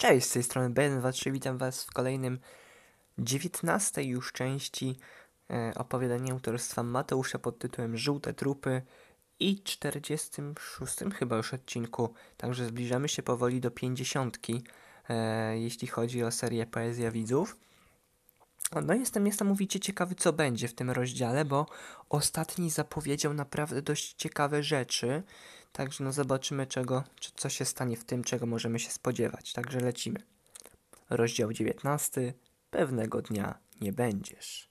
Cześć, z tej strony Ben, 23 witam Was w kolejnym 19 już części e, opowiadania autorstwa Mateusza pod tytułem Żółte Trupy i 46 chyba już odcinku, także zbliżamy się powoli do 50, e, jeśli chodzi o serię Poezja Widzów. No jestem niesamowicie ciekawy, co będzie w tym rozdziale, bo ostatni zapowiedział naprawdę dość ciekawe rzeczy. Także no zobaczymy czego, czy, co się stanie w tym, czego możemy się spodziewać. Także lecimy. Rozdział 19. Pewnego dnia nie będziesz.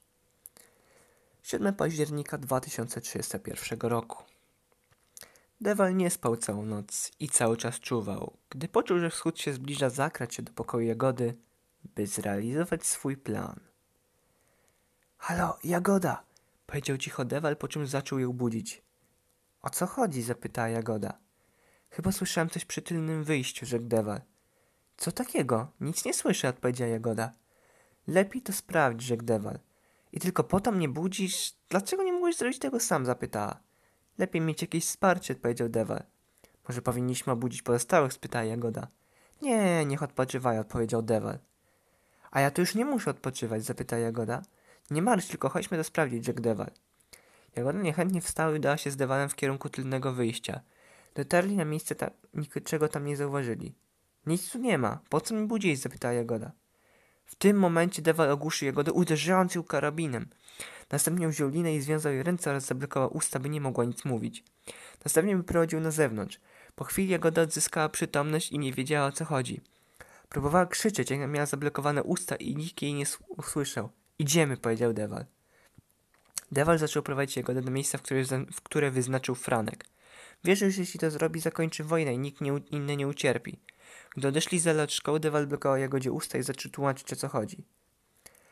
7 października 2031 roku. Dewal nie spał całą noc i cały czas czuwał. Gdy poczuł, że wschód się zbliża, zakrać się do pokoju Jagody, by zrealizować swój plan. Halo, Jagoda! Powiedział cicho Dewal, po czym zaczął ją budzić. O co chodzi? zapytała Jagoda. Chyba słyszałem coś przy tylnym wyjściu, rzekł Dewar. Co takiego? Nic nie słyszę, odpowiedziała Jagoda. Lepiej to sprawdź, rzekł Dewar. I tylko po to mnie budzisz? Dlaczego nie mogłeś zrobić tego sam? zapytała. Lepiej mieć jakieś wsparcie, odpowiedział Dewar. Może powinniśmy obudzić pozostałych? spytała Jagoda. Nie, niech odpoczywają, odpowiedział Dewar. A ja tu już nie muszę odpoczywać, zapytała Jagoda. Nie martw, tylko chodźmy to sprawdzić, rzekł Dewar. Jagoda niechętnie wstała i dała się z dywanem w kierunku tylnego wyjścia. Dotarli na miejsce, ta... niczego tam nie zauważyli. Nic tu nie ma. Po co mi budzić? zapytała Jagoda. W tym momencie Dewal ogłuszył Jagodę, uderzając ją karabinem. Następnie wziął linę i związał jej ręce oraz zablokował usta, by nie mogła nic mówić. Następnie wyprowadził na zewnątrz. Po chwili Jagoda odzyskała przytomność i nie wiedziała o co chodzi. Próbowała krzyczeć, jak miała zablokowane usta i nikt jej nie słyszał. Idziemy, powiedział Dewal. Dewal zaczął prowadzić jego do miejsca, w które, w które wyznaczył Franek. Wierzył, że jeśli to zrobi, zakończy wojnę i nikt nie, inny nie ucierpi. Gdy odeszli za lat szkoły, Dewal blokał Jagodzie usta i zaczął tłumaczyć, o co chodzi.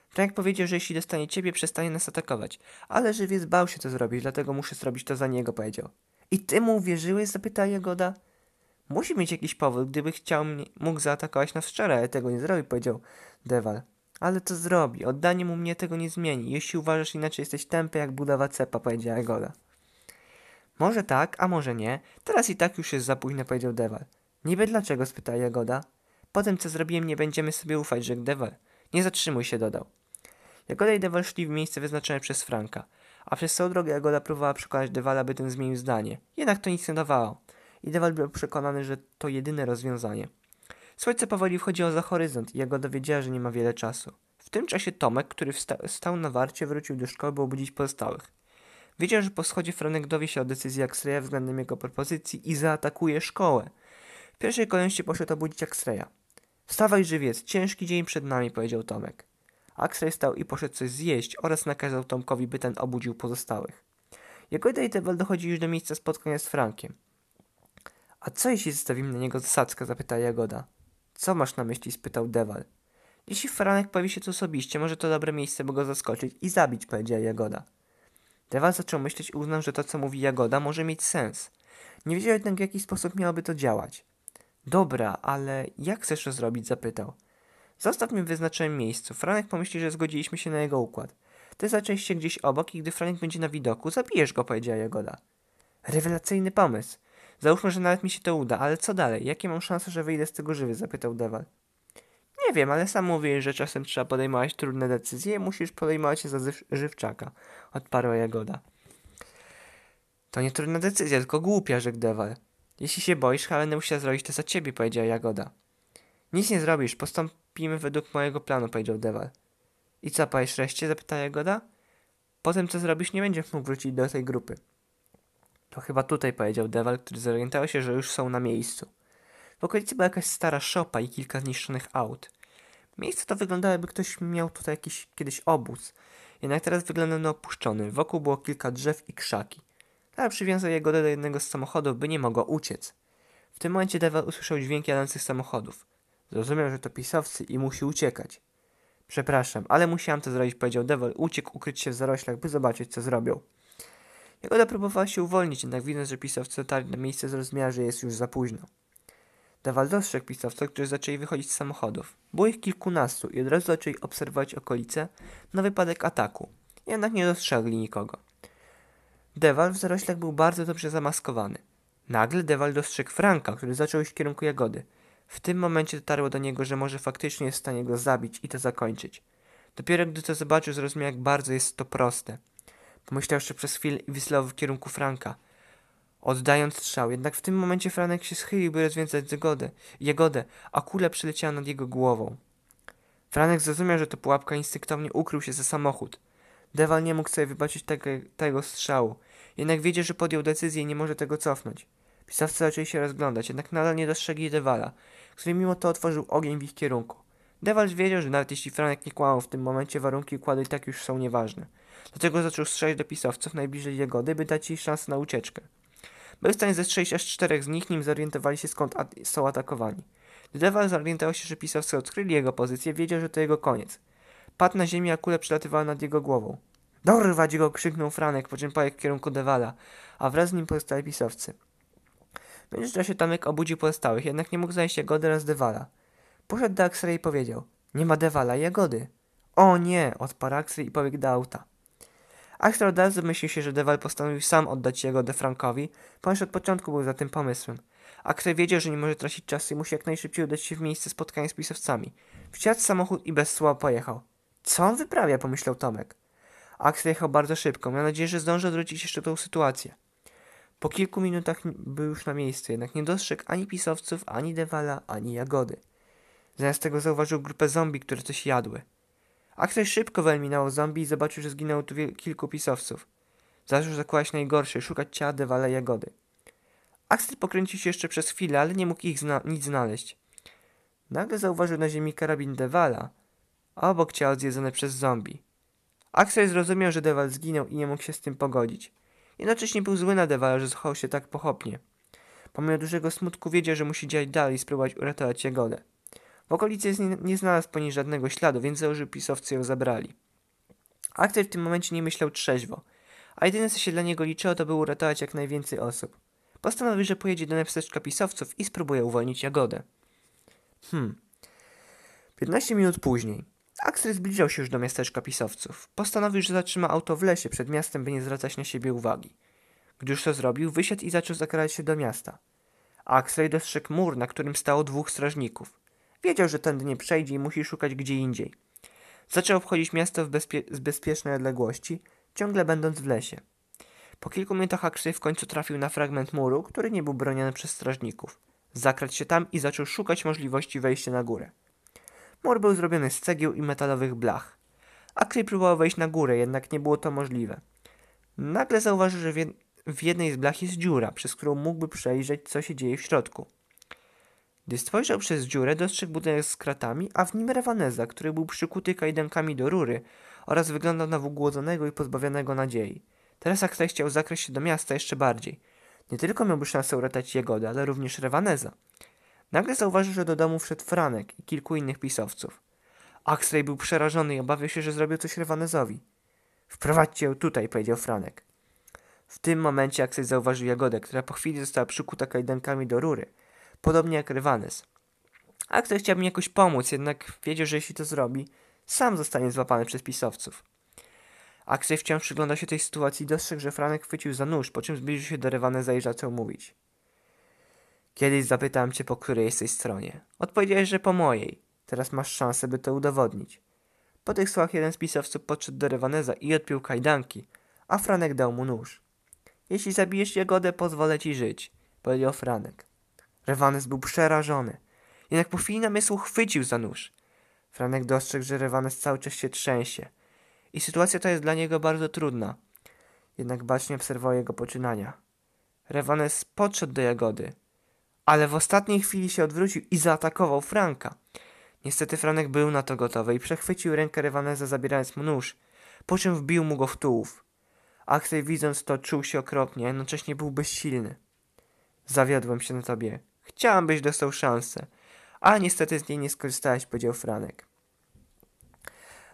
Frank powiedział, że jeśli dostanie ciebie, przestanie nas atakować, ale żywiec bał się to zrobić, dlatego muszę zrobić to za niego, powiedział. I ty mu uwierzyłeś? zapytał Jagoda. Musi mieć jakiś powód, gdyby chciał mnie, mógł zaatakować nas wczoraj, ale tego nie zrobił, powiedział Dewal. Ale to zrobi. Oddanie mu mnie tego nie zmieni. Jeśli uważasz inaczej, jesteś tępy jak budowa cepa, powiedziała Egoda. Może tak, a może nie. Teraz i tak już jest za późno, powiedział Deval. Niby dlaczego? spytała Jagoda. Po tym, co zrobiłem, nie będziemy sobie ufać, rzekł Deval. Nie zatrzymuj się, dodał. Jagoda i Deval szli w miejsce wyznaczone przez Franka, a przez całą drogę Jagoda próbowała przekonać Devala, by ten zmienił zdanie. Jednak to nic nie dawało. I Deval był przekonany, że to jedyne rozwiązanie. Słońce powoli wchodziło za horyzont i Jagoda wiedziała, że nie ma wiele czasu. W tym czasie Tomek, który stał na warcie, wrócił do szkoły, by obudzić pozostałych. Wiedział, że po schodzie Franek dowie się o decyzji Axreya względem jego propozycji i zaatakuje szkołę. W pierwszej kolejności poszedł obudzić Axreya. Wstawaj żywiec, ciężki dzień przed nami, powiedział Tomek. Axrej stał i poszedł coś zjeść oraz nakazał Tomkowi, by ten obudził pozostałych. Jagoda i Tebel dochodzi już do miejsca spotkania z Frankiem. A co jeśli zostawimy na niego zasadzkę? zapytała Jagoda. Co masz na myśli? spytał Dewal. Jeśli Franek powie się to osobiście, może to dobre miejsce, by go zaskoczyć i zabić, powiedziała Jagoda. Dewal zaczął myśleć i uznał, że to, co mówi Jagoda, może mieć sens. Nie wiedział jednak, w jaki sposób miałoby to działać. Dobra, ale jak chcesz to zrobić? zapytał. Zostaw mnie w wyznaczonym miejscu. Franek pomyśli, że zgodziliśmy się na jego układ. Ty zaczęliście gdzieś obok i gdy Franek będzie na widoku, zabijesz go, powiedziała Jagoda. Rewelacyjny pomysł. Załóżmy, że nawet mi się to uda, ale co dalej? Jakie mam szanse, że wyjdę z tego żywy? Zapytał Dewal. Nie wiem, ale sam mówisz, że czasem trzeba podejmować trudne decyzje, musisz podejmować je za żywczaka, odparła Jagoda. To nie trudna decyzja, tylko głupia, rzekł Dewal. Jeśli się boisz, ja będę musiała zrobić to za ciebie, powiedziała Jagoda. Nic nie zrobisz, postąpimy według mojego planu, powiedział Dewal. I co, powiesz reszcie? zapytała Jagoda. Po tym, co zrobisz, nie będziesz mógł wrócić do tej grupy. To chyba tutaj powiedział Dewal, który zorientował się, że już są na miejscu. W okolicy była jakaś stara szopa i kilka zniszczonych aut. Miejsce to wyglądało, jakby ktoś miał tutaj jakiś kiedyś obóz. Jednak teraz wygląda na opuszczony. Wokół było kilka drzew i krzaki. Ale przywiązał jego do jednego z samochodów, by nie mogło uciec. W tym momencie Dewal usłyszał dźwięk jadących samochodów. Zrozumiał, że to pisowcy i musi uciekać. Przepraszam, ale musiałem to zrobić, powiedział Devil. Uciekł ukryć się w zaroślach, by zobaczyć, co zrobią. Jagoda próbowała się uwolnić, jednak widząc, że pisowcy dotarli na miejsce, zrozumiała, że jest już za późno. Dawal dostrzegł pisowców, którzy zaczęli wychodzić z samochodów. Było ich kilkunastu i od razu zaczęli obserwować okolice na wypadek ataku. Jednak nie dostrzegli nikogo. Dewal w zaroślach był bardzo dobrze zamaskowany. Nagle Dewal dostrzegł Franka, który zaczął iść w kierunku Jagody. W tym momencie dotarło do niego, że może faktycznie jest w stanie go zabić i to zakończyć. Dopiero gdy to zobaczył, zrozumiał, jak bardzo jest to proste. Myślał jeszcze przez chwilę i wysłał w kierunku Franka, oddając strzał. Jednak w tym momencie Franek się schylił, by rozwiązać zagodę, jagodę, a kula przyleciała nad jego głową. Franek zrozumiał, że to pułapka instynktownie ukrył się za samochód. Deval nie mógł sobie wybaczyć tego, tego strzału, jednak wiedział, że podjął decyzję i nie może tego cofnąć. Pisawcy zaczęli się rozglądać, jednak nadal nie dostrzegli Devala, który mimo to otworzył ogień w ich kierunku. Dewals wiedział, że nawet jeśli Franek nie kłamał w tym momencie, warunki układu i tak już są nieważne. Dlatego zaczął strzelać do pisowców najbliżej Jagody, by dać jej szansę na ucieczkę. Był w stanie zestrzelić aż czterech z nich, nim zorientowali się skąd at są atakowani. Gdy Dewal zorientował się, że pisowcy odkryli jego pozycję, wiedział, że to jego koniec. Padł na ziemię, a kule przelatywała nad jego głową. Dorwać go! krzyknął Franek, po czym pojechał w kierunku Dewala, a wraz z nim pozostali pisowcy. W międzyczasie Tamek obudził pozostałych, jednak nie mógł znaleźć Jagody raz Dewala. Poszedł do Axera i powiedział, nie ma Dewala jagody. O nie, odparł Axel i pobiegł do auta. Axel od razu myślił się, że Dewal postanowił sam oddać jagodę Frankowi, ponieważ od początku był za tym pomysłem. Axel wiedział, że nie może tracić czasu i musi jak najszybciej udać się w miejsce spotkania z pisowcami. Wsiadł samochód i bez słowa pojechał. Co on wyprawia, pomyślał Tomek. Axel jechał bardzo szybko, miał nadzieję, że zdąży odwrócić jeszcze tą sytuację. Po kilku minutach był już na miejscu, jednak nie dostrzegł ani pisowców, ani Dewala, ani Jagody. Zamiast tego zauważył grupę zombie, które coś jadły. Aksel szybko wyeliminował zombie i zobaczył, że zginęło tu kilku pisowców. Zaczął zakładać najgorsze, szukać ciała Dewala Jagody. Aksel pokręcił się jeszcze przez chwilę, ale nie mógł ich zna nic znaleźć. Nagle zauważył na ziemi karabin Dewala, a obok ciała zjedzone przez zombie. Aksel zrozumiał, że Deval zginął i nie mógł się z tym pogodzić. Jednocześnie był zły na Dewala, że zachował się tak pochopnie. Pomimo dużego smutku wiedział, że musi działać dalej i spróbować uratować Jagodę. W okolicy nie znalazł po niej żadnego śladu, więc założył pisowcy ją zabrali. Aktor w tym momencie nie myślał trzeźwo, a jedyne co się dla niego liczyło to było uratować jak najwięcej osób. Postanowił, że pojedzie do napsteczka pisowców i spróbuje uwolnić Jagodę. Hmm. 15 minut później. Axel zbliżał się już do miasteczka pisowców. Postanowił, że zatrzyma auto w lesie przed miastem, by nie zwracać na siebie uwagi. Gdy już to zrobił, wysiadł i zaczął zakrać się do miasta. Axel dostrzegł mur, na którym stało dwóch strażników. Wiedział, że tędy nie przejdzie i musi szukać gdzie indziej. Zaczął obchodzić miasto w bezpie z bezpiecznej odległości, ciągle będąc w lesie. Po kilku minutach akcji w końcu trafił na fragment muru, który nie był broniony przez strażników. Zakradł się tam i zaczął szukać możliwości wejścia na górę. Mur był zrobiony z cegieł i metalowych blach. Akry próbował wejść na górę, jednak nie było to możliwe. Nagle zauważył, że w, jednej z blach jest dziura, przez którą mógłby przejrzeć, co się dzieje w środku. Gdy spojrzał przez dziurę, dostrzegł budynek z kratami, a w nim Rewaneza, który był przykuty kajdankami do rury oraz wyglądał na wygłodzonego i pozbawionego nadziei. Teraz Aksley chciał zakraść się do miasta jeszcze bardziej. Nie tylko miałby szansę uratować Jagodę, ale również Rewaneza. Nagle zauważył, że do domu wszedł Franek i kilku innych pisowców. Aksley był przerażony i obawiał się, że zrobił coś Rewanezowi. Wprowadźcie ją tutaj, powiedział Franek. W tym momencie Aksley zauważył Jagodę, która po chwili została przykuta kajdankami do rury – podobnie jak Rywanes. A kto mi jakoś pomóc, jednak wiedział, że jeśli to zrobi, sam zostanie złapany przez pisowców. Aksej wciąż przyglądał się tej sytuacji i dostrzegł, że Franek chwycił za nóż, po czym zbliżył się do Rywaneza i zaczął mówić. Kiedyś zapytałem cię, po której jesteś stronie. Odpowiedziałeś, że po mojej. Teraz masz szansę, by to udowodnić. Po tych słowach jeden z pisowców podszedł do Rywaneza i odpił kajdanki, a Franek dał mu nóż. Jeśli zabijesz Jagodę, pozwolę ci żyć, powiedział Franek. Rewanes był przerażony. Jednak po chwili namysłu chwycił za nóż. Franek dostrzegł, że Rewanes cały czas się trzęsie. I sytuacja ta jest dla niego bardzo trudna. Jednak bacznie obserwował jego poczynania. Rewanes podszedł do Jagody. Ale w ostatniej chwili się odwrócił i zaatakował Franka. Niestety Franek był na to gotowy i przechwycił rękę Rewanesa zabierając mu nóż, po czym wbił mu go w tułów. Aksej widząc to czuł się okropnie, a jednocześnie był bezsilny. Zawiodłem się na tobie, Chciałam, byś dostał szansę. A niestety z niej nie skorzystałeś, powiedział Franek.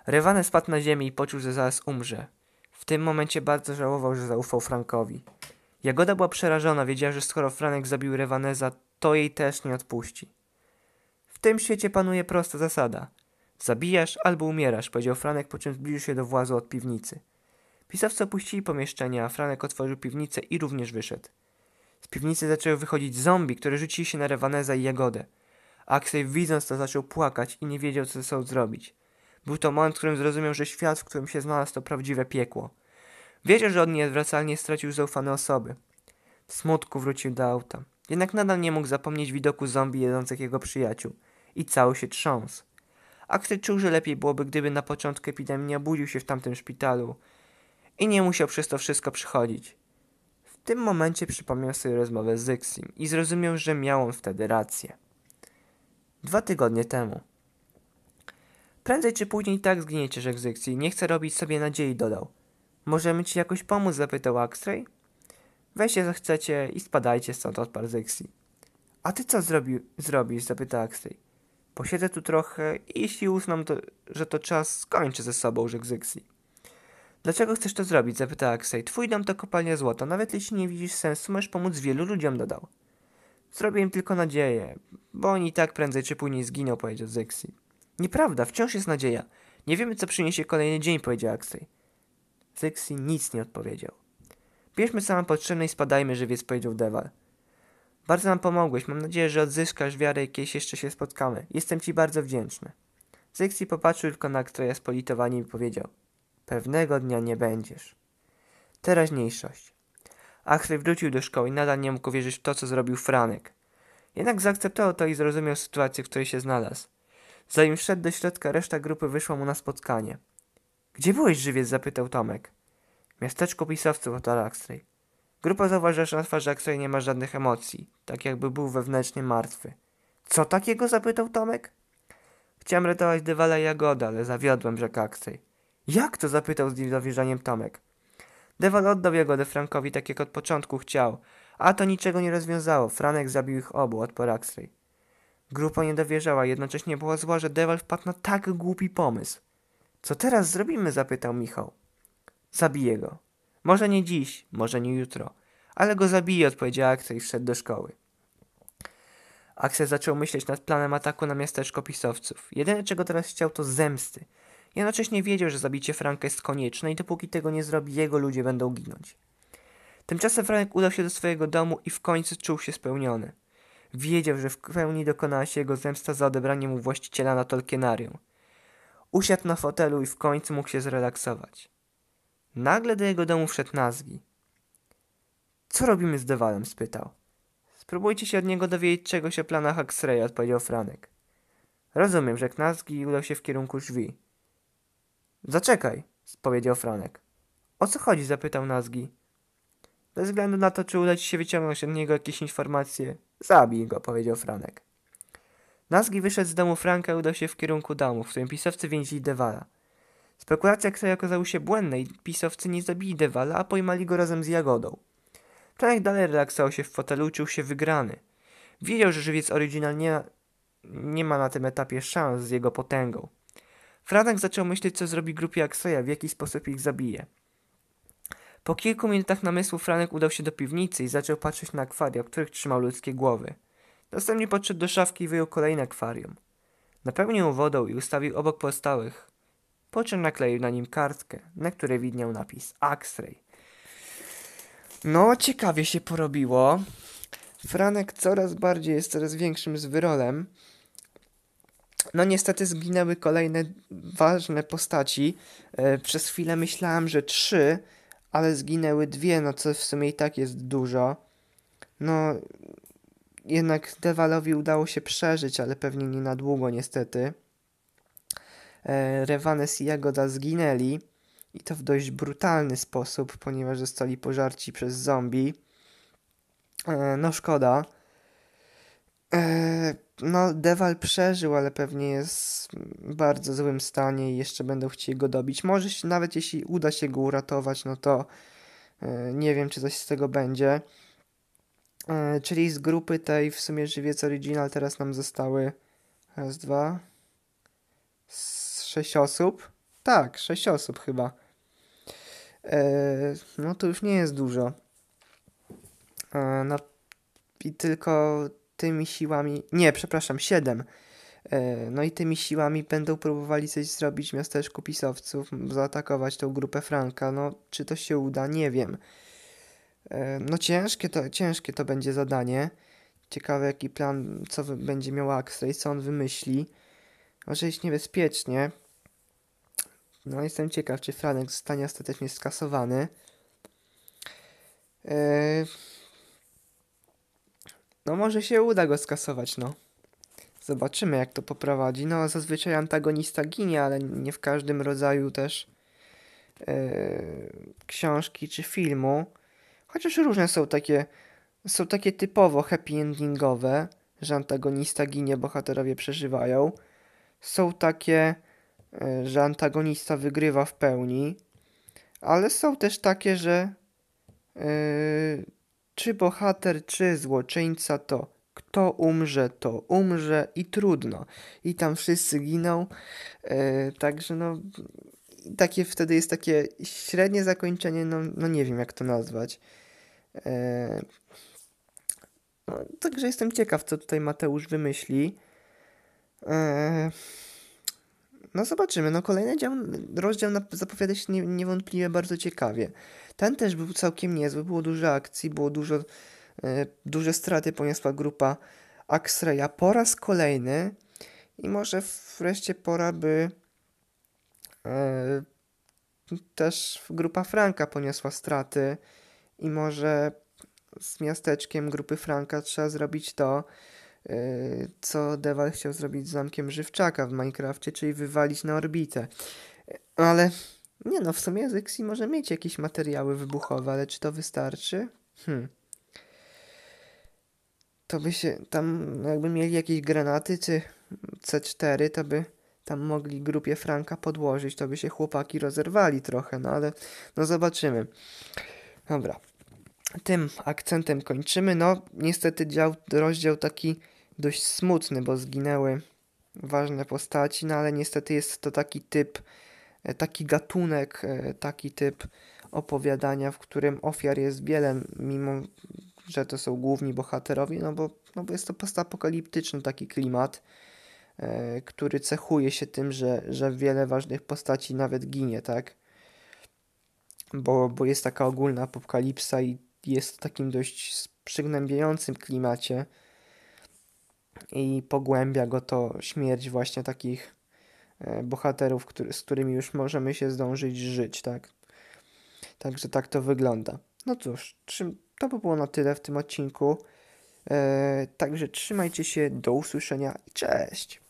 Rywane spadł na ziemię i poczuł, że zaraz umrze. W tym momencie bardzo żałował, że zaufał Frankowi. Jagoda była przerażona, wiedziała, że skoro Franek zabił Rewaneza, to jej też nie odpuści. W tym świecie panuje prosta zasada. Zabijasz albo umierasz, powiedział Franek, po czym zbliżył się do włazu od piwnicy. Pisawcy opuścili pomieszczenie, a Franek otworzył piwnicę i również wyszedł. Z piwnicy zaczęły wychodzić zombie, które rzucili się na Rewaneza i Jagodę. Axel widząc to zaczął płakać i nie wiedział co ze sobą zrobić. Był to moment, w którym zrozumiał, że świat, w którym się znalazł to prawdziwe piekło. Wiedział, że od nieodwracalnie stracił zaufane osoby. W smutku wrócił do auta. Jednak nadal nie mógł zapomnieć widoku zombie jedzących jego przyjaciół. I cały się trząsł. Axel czuł, że lepiej byłoby, gdyby na początku epidemii nie obudził się w tamtym szpitalu i nie musiał przez to wszystko przychodzić. W tym momencie przypomniał sobie rozmowę z Zyxim i zrozumiał, że miał on wtedy rację. Dwa tygodnie temu. Prędzej czy później tak zginiecie, rzekł Zyxi. Nie chcę robić sobie nadziei, dodał. Możemy ci jakoś pomóc, zapytał Axtray. Weźcie co chcecie i spadajcie stąd, odparł Zyxi. A ty co zrobi, zrobisz, zapytał Axtray. Posiedzę tu trochę i jeśli uznam, to, że to czas, skończę ze sobą, rzekł Zyxi. Dlaczego chcesz to zrobić? zapytała Ksej. Twój dom to kopalnia złota. Nawet jeśli nie widzisz sensu, możesz pomóc wielu ludziom, dodał. Zrobię im tylko nadzieję, bo oni tak prędzej czy później zginą, powiedział Zexi. Nieprawda, wciąż jest nadzieja. Nie wiemy, co przyniesie kolejny dzień, powiedziała Ksej. Zexi nic nie odpowiedział. Bierzmy co nam potrzebne i spadajmy, żywiec, powiedział Deval. Bardzo nam pomogłeś. Mam nadzieję, że odzyskasz wiarę i kiedyś jeszcze się spotkamy. Jestem ci bardzo wdzięczny. Zexi popatrzył tylko na Aktroja z politowaniem i powiedział – Pewnego dnia nie będziesz. Teraźniejszość. Achry wrócił do szkoły i nadal nie mógł wierzyć w to, co zrobił Franek. Jednak zaakceptował to i zrozumiał sytuację, w której się znalazł. Zanim szedł do środka, reszta grupy wyszła mu na spotkanie. Gdzie byłeś, żywiec? zapytał Tomek. Miasteczko pisowców od Alaxtrej. Grupa zauważyła, że na twarzy Axtrej nie ma żadnych emocji, tak jakby był wewnętrznie martwy. Co takiego? zapytał Tomek. Chciałem ratować Dywala Jagoda, ale zawiodłem, rzekł Axtrej. Jak to? zapytał z niedowierzaniem Tomek. Dewal oddał jagodę Frankowi tak jak od początku chciał, a to niczego nie rozwiązało. Franek zabił ich obu, od Axley. Grupa nie dowierzała, jednocześnie była zła, że Dewal wpadł na tak głupi pomysł. Co teraz zrobimy? zapytał Michał. Zabiję go. Może nie dziś, może nie jutro, ale go zabiję, odpowiedział Aksel i wszedł do szkoły. Aksel zaczął myśleć nad planem ataku na miasteczko pisowców. Jedyne czego teraz chciał to zemsty. Jednocześnie wiedział, że zabicie Franka jest konieczne i dopóki tego nie zrobi, jego ludzie będą ginąć. Tymczasem Frank udał się do swojego domu i w końcu czuł się spełniony. Wiedział, że w pełni dokonała się jego zemsta za odebranie mu właściciela na Tolkienarium. Usiadł na fotelu i w końcu mógł się zrelaksować. Nagle do jego domu wszedł Nazgi. Co robimy z Dewalem? spytał. Spróbujcie się od niego dowiedzieć czegoś o planach Axreya, odpowiedział Franek. Rozumiem, rzekł Nazgi i udał się w kierunku drzwi. Zaczekaj, powiedział Franek. O co chodzi? zapytał Nazgi. Bez względu na to, czy uda ci się wyciągnąć od niego jakieś informacje, zabij go, powiedział Franek. Nazgi wyszedł z domu Franka i udał się w kierunku domu, w którym pisowcy więzili Dewala. Spekulacja Ksa okazały się błędne i pisowcy nie zabili Dewala, a pojmali go razem z Jagodą. Franek dalej relaksował się w fotelu, czuł się wygrany. Wiedział, że żywiec oryginalnie nie ma na tym etapie szans z jego potęgą. Franek zaczął myśleć, co zrobi grupie Axeya, w jaki sposób ich zabije. Po kilku minutach namysłu Franek udał się do piwnicy i zaczął patrzeć na akwaria, w których trzymał ludzkie głowy. Następnie podszedł do szafki i wyjął kolejne akwarium. Napełnił ją wodą i ustawił obok pozostałych. Po czym nakleił na nim kartkę, na której widniał napis Axray. No, ciekawie się porobiło. Franek coraz bardziej jest coraz większym zwyrolem no niestety zginęły kolejne ważne postaci. E, przez chwilę myślałem, że trzy, ale zginęły dwie, no co w sumie i tak jest dużo. No, jednak Dewalowi udało się przeżyć, ale pewnie nie na długo niestety. E, Revanes i Jagoda zginęli i to w dość brutalny sposób, ponieważ zostali pożarci przez zombie. E, no szkoda. E, no, Deval przeżył, ale pewnie jest w bardzo złym stanie i jeszcze będą chcieli go dobić. Może się, nawet jeśli uda się go uratować, no to e, nie wiem, czy coś z tego będzie. E, czyli z grupy tej w sumie Żywiec Original teraz nam zostały raz, dwa, sześć osób. Tak, sześć osób chyba. No to już nie jest dużo. No I tylko tymi siłami, nie, przepraszam, siedem. E, no i tymi siłami będą próbowali coś zrobić w miasteczku pisowców, zaatakować tą grupę Franka. No, czy to się uda, nie wiem. E, no ciężkie to, ciężkie to będzie zadanie. Ciekawe jaki plan, co będzie miał Axley, co on wymyśli. Może iść niebezpiecznie. No jestem ciekaw, czy Franek zostanie ostatecznie skasowany. E, no może się uda go skasować, no. Zobaczymy, jak to poprowadzi. No, zazwyczaj antagonista ginie, ale nie w każdym rodzaju też yy, książki czy filmu. Chociaż różne są takie, są takie typowo happy endingowe, że antagonista ginie, bohaterowie przeżywają. Są takie, yy, że antagonista wygrywa w pełni, ale są też takie, że yy, czy bohater, czy złoczyńca to kto umrze, to umrze i trudno. I tam wszyscy giną. E, także no takie wtedy jest takie średnie zakończenie, no, no nie wiem jak to nazwać. E, no, także jestem ciekaw, co tutaj Mateusz wymyśli. E, no zobaczymy. No kolejny dział, rozdział zapowiada się nie, niewątpliwie bardzo ciekawie. Ten też był całkiem niezły, było dużo akcji, było dużo, e, duże straty poniosła grupa Axreya po raz kolejny i może wreszcie pora by e, też grupa Franka poniosła straty i może z miasteczkiem grupy Franka trzeba zrobić to, e, co Deval chciał zrobić z zamkiem Żywczaka w Minecrafcie, czyli wywalić na orbitę. No ale nie no, w sumie Zexi może mieć jakieś materiały wybuchowe, ale czy to wystarczy? Hmm. To by się tam, jakby mieli jakieś granaty czy C4, to by tam mogli grupie Franka podłożyć, to by się chłopaki rozerwali trochę, no ale no zobaczymy. Dobra. Tym akcentem kończymy. No, niestety dział, rozdział taki dość smutny, bo zginęły ważne postaci, no ale niestety jest to taki typ E, taki gatunek, e, taki typ opowiadania, w którym ofiar jest wiele, mimo że to są główni bohaterowie, no bo, no bo jest to postapokaliptyczny taki klimat, e, który cechuje się tym, że, że wiele ważnych postaci nawet ginie, tak? Bo, bo jest taka ogólna apokalipsa i jest w takim dość przygnębiającym klimacie i pogłębia go to śmierć właśnie takich E, bohaterów, który, z którymi już możemy się zdążyć żyć, tak? Także tak to wygląda. No cóż, to by było na tyle w tym odcinku. E, także trzymajcie się, do usłyszenia i cześć!